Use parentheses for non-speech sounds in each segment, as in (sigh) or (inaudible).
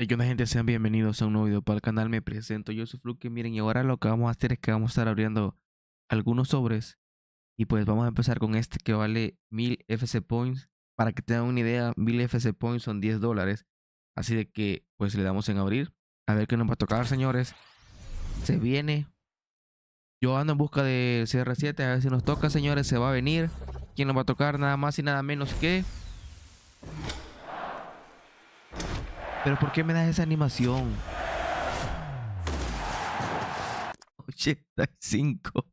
Hey, gente? Sean bienvenidos a un nuevo video para el canal, me presento, yo soy Fluke, miren y ahora lo que vamos a hacer es que vamos a estar abriendo algunos sobres y pues vamos a empezar con este que vale 1000 FC Points, para que tengan una idea, 1000 FC Points son 10 dólares, así de que pues le damos en abrir, a ver qué nos va a tocar señores, se viene, yo ando en busca de CR7, a ver si nos toca señores, se va a venir, quién nos va a tocar nada más y nada menos que... Pero ¿por qué me das esa animación? 85.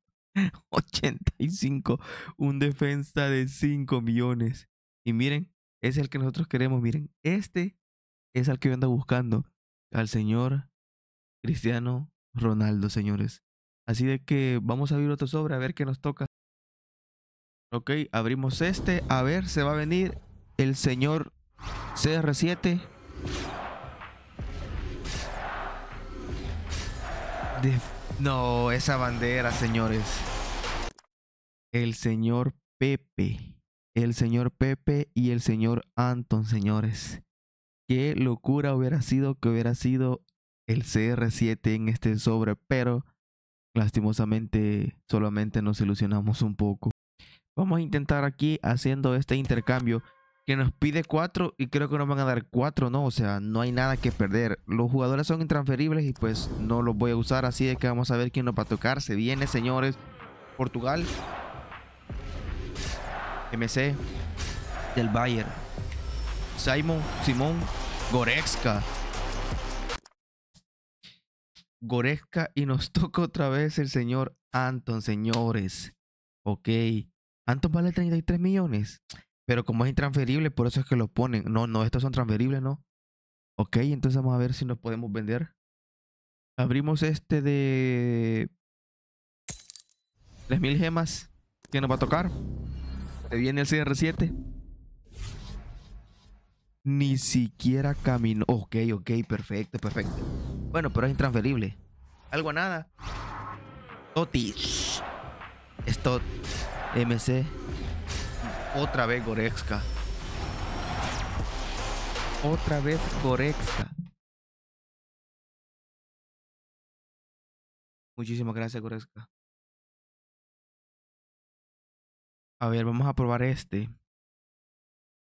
85. Un defensa de 5 millones. Y miren, es el que nosotros queremos. Miren, este es el que yo ando buscando. Al señor Cristiano Ronaldo, señores. Así de que vamos a abrir otro sobre a ver qué nos toca. Ok, abrimos este. A ver, se va a venir el señor CR7. No, esa bandera, señores. El señor Pepe. El señor Pepe y el señor Anton, señores. Qué locura hubiera sido que hubiera sido el CR7 en este sobre, pero lastimosamente solamente nos ilusionamos un poco. Vamos a intentar aquí haciendo este intercambio que nos pide cuatro y creo que nos van a dar cuatro, ¿no? O sea, no hay nada que perder. Los jugadores son intransferibles y pues no los voy a usar, así es que vamos a ver quién nos va a tocar. Se viene, señores. Portugal. MC. Del Bayern. Simon, Simón, Gorezka Gorezka y nos (laughs) toca otra vez el señor Anton, señores. Ok. Anton vale 33 millones. Pero como es intransferible, por eso es que lo ponen. No, no, estos son transferibles, ¿no? Ok, entonces vamos a ver si nos podemos vender. Abrimos este de 3000 gemas ¿Qué nos va a tocar. Se viene el CR7. Ni siquiera caminó. Ok, ok, perfecto, perfecto. Bueno, pero es intransferible. Algo a nada. Totis. Stot. MC. Otra vez Gorexka. Otra vez Gorexka. Muchísimas gracias, Gorexka. A ver, vamos a probar este.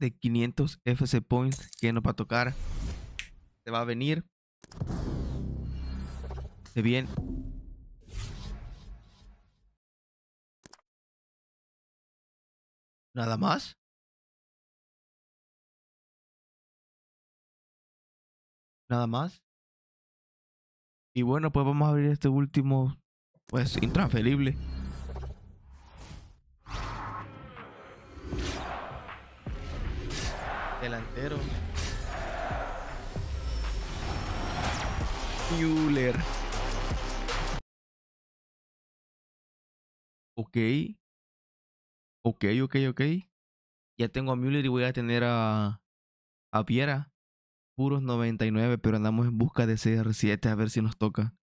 De 500 FC Points que no va tocar. Se va a venir. Se viene... Nada más. Nada más. Y bueno, pues vamos a abrir este último, pues intransferible. Delantero. Müller. Ok. Ok, ok, ok. Ya tengo a Muller y voy a tener a, a Piera. Puros 99, pero andamos en busca de CR7 a ver si nos toca.